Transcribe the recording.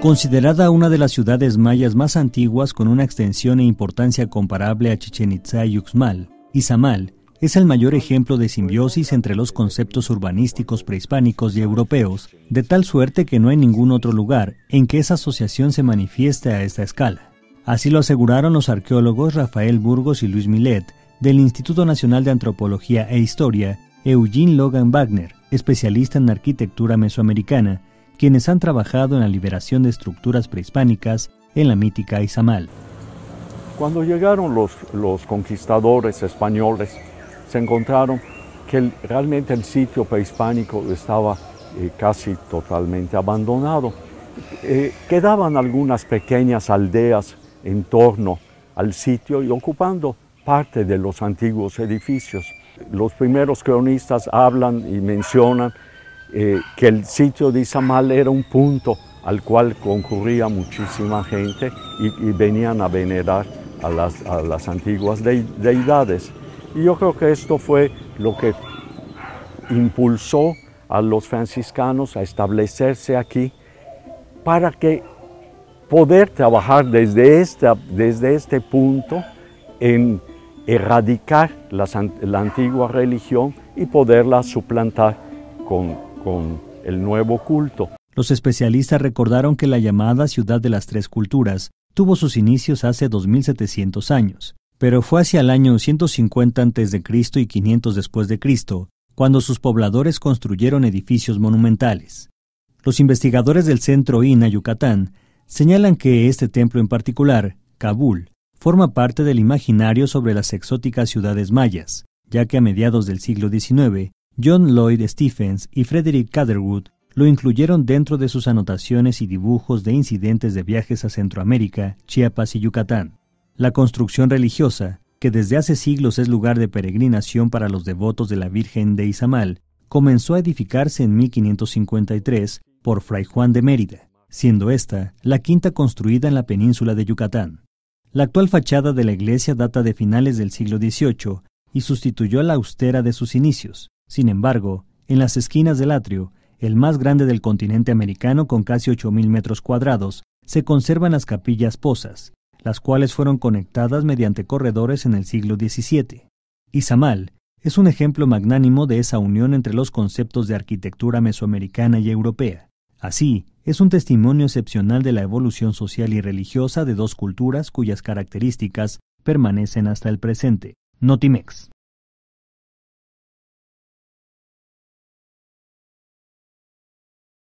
Considerada una de las ciudades mayas más antiguas con una extensión e importancia comparable a Chichen Itza y Uxmal, Izamal es el mayor ejemplo de simbiosis entre los conceptos urbanísticos prehispánicos y europeos, de tal suerte que no hay ningún otro lugar en que esa asociación se manifieste a esta escala. Así lo aseguraron los arqueólogos Rafael Burgos y Luis Millet del Instituto Nacional de Antropología e Historia, Eugene Logan Wagner, especialista en arquitectura mesoamericana, quienes han trabajado en la liberación de estructuras prehispánicas en la mítica Izamal. Cuando llegaron los, conquistadores españoles, se encontraron que realmente el sitio prehispánico estaba eh, casi totalmente abandonado. Eh, quedaban algunas pequeñas aldeas en torno al sitio y ocupando parte de los antiguos edificios. Los primeros cronistas hablan y mencionan eh, que el sitio de Isamal era un punto al cual concurría muchísima gente y, venían a venerar a las, antiguas deidades. Y yo creo que esto fue lo que impulsó a los franciscanos a establecerse aquí para que poder trabajar desde, esta, desde este punto en erradicar la antigua religión y poderla suplantar con, con el nuevo culto. Los especialistas recordaron que la llamada Ciudad de las Tres Culturas tuvo sus inicios hace 2700 años, pero fue hacia el año 150 a.C. y 500 después de Cristo cuando sus pobladores construyeron edificios monumentales. Los investigadores del Centro INA Yucatán señalan que este templo en particular, Kabul, forma parte del imaginario sobre las exóticas ciudades mayas, ya que a mediados del siglo XIX John Lloyd Stephens y Frederick Catherwood lo incluyeron dentro de sus anotaciones y dibujos de incidentes de viajes a Centroamérica, Chiapas y Yucatán. La construcción religiosa, que desde hace siglos es lugar de peregrinación para los devotos de la Virgen de Izamal, comenzó a edificarse en 1553 por Fray Juan de Mérida, siendo esta la quinta construida en la península de Yucatán. La actual fachada de la iglesia data de finales del siglo XVIII y sustituyó a la austera de sus inicios, sin embargo, en las esquinas del atrio, el más grande del continente americano con casi 8.000 metros cuadrados, se conservan las capillas posas, las cuales fueron conectadas mediante corredores en el siglo XVII. Izamal es un ejemplo magnánimo de esa unión entre los conceptos de arquitectura mesoamericana y europea. Así, es un testimonio excepcional de la evolución social y religiosa de dos culturas cuyas características permanecen hasta el presente. Notimex.